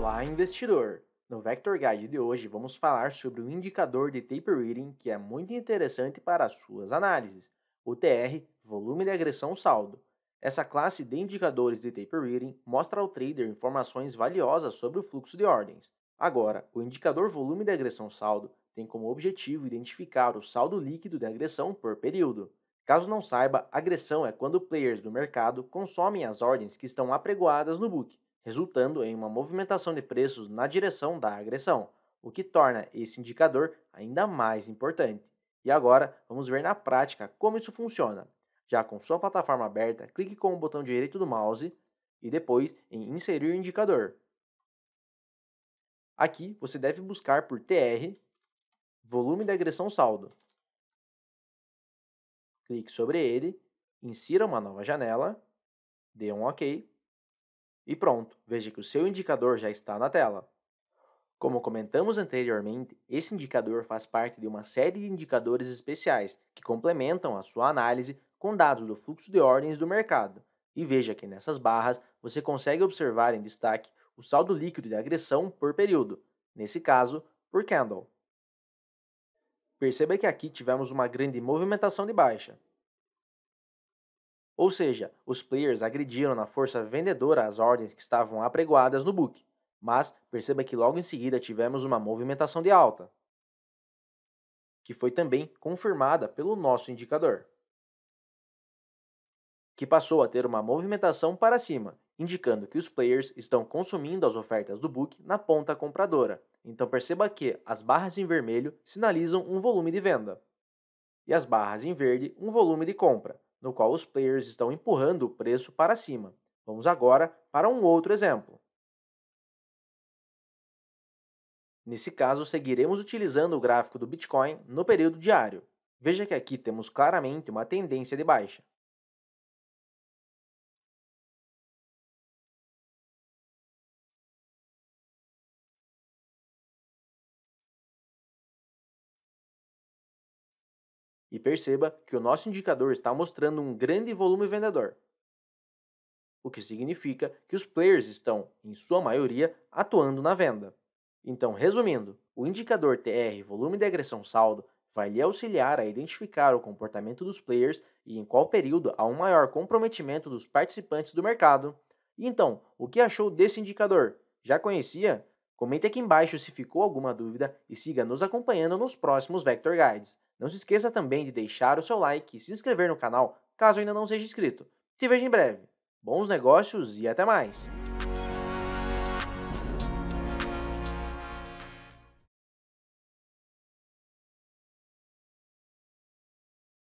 Olá, investidor! No Vector Guide de hoje vamos falar sobre um indicador de taper reading que é muito interessante para suas análises, o TR, volume de agressão saldo. Essa classe de indicadores de taper reading mostra ao trader informações valiosas sobre o fluxo de ordens. Agora, o indicador volume de agressão saldo tem como objetivo identificar o saldo líquido de agressão por período. Caso não saiba, agressão é quando players do mercado consomem as ordens que estão apregoadas no book resultando em uma movimentação de preços na direção da agressão, o que torna esse indicador ainda mais importante. E agora vamos ver na prática como isso funciona. Já com sua plataforma aberta, clique com o botão direito do mouse e depois em Inserir o indicador. Aqui você deve buscar por TR, volume de agressão saldo. Clique sobre ele, insira uma nova janela, dê um OK e pronto, veja que o seu indicador já está na tela. Como comentamos anteriormente, esse indicador faz parte de uma série de indicadores especiais que complementam a sua análise com dados do fluxo de ordens do mercado. E veja que nessas barras você consegue observar em destaque o saldo líquido de agressão por período, nesse caso, por candle. Perceba que aqui tivemos uma grande movimentação de baixa, ou seja, os players agrediram na força vendedora as ordens que estavam apregoadas no book, mas perceba que logo em seguida tivemos uma movimentação de alta, que foi também confirmada pelo nosso indicador, que passou a ter uma movimentação para cima, indicando que os players estão consumindo as ofertas do book na ponta compradora. Então perceba que as barras em vermelho sinalizam um volume de venda e as barras em verde um volume de compra no qual os players estão empurrando o preço para cima. Vamos agora para um outro exemplo. Nesse caso, seguiremos utilizando o gráfico do Bitcoin no período diário. Veja que aqui temos claramente uma tendência de baixa. E perceba que o nosso indicador está mostrando um grande volume vendedor, o que significa que os players estão, em sua maioria, atuando na venda. Então, resumindo, o indicador TR volume de agressão saldo vai lhe auxiliar a identificar o comportamento dos players e em qual período há um maior comprometimento dos participantes do mercado. E então, o que achou desse indicador? Já conhecia? Comente aqui embaixo se ficou alguma dúvida e siga nos acompanhando nos próximos Vector Guides. Não se esqueça também de deixar o seu like e se inscrever no canal caso ainda não seja inscrito. Te vejo em breve. Bons negócios e até mais!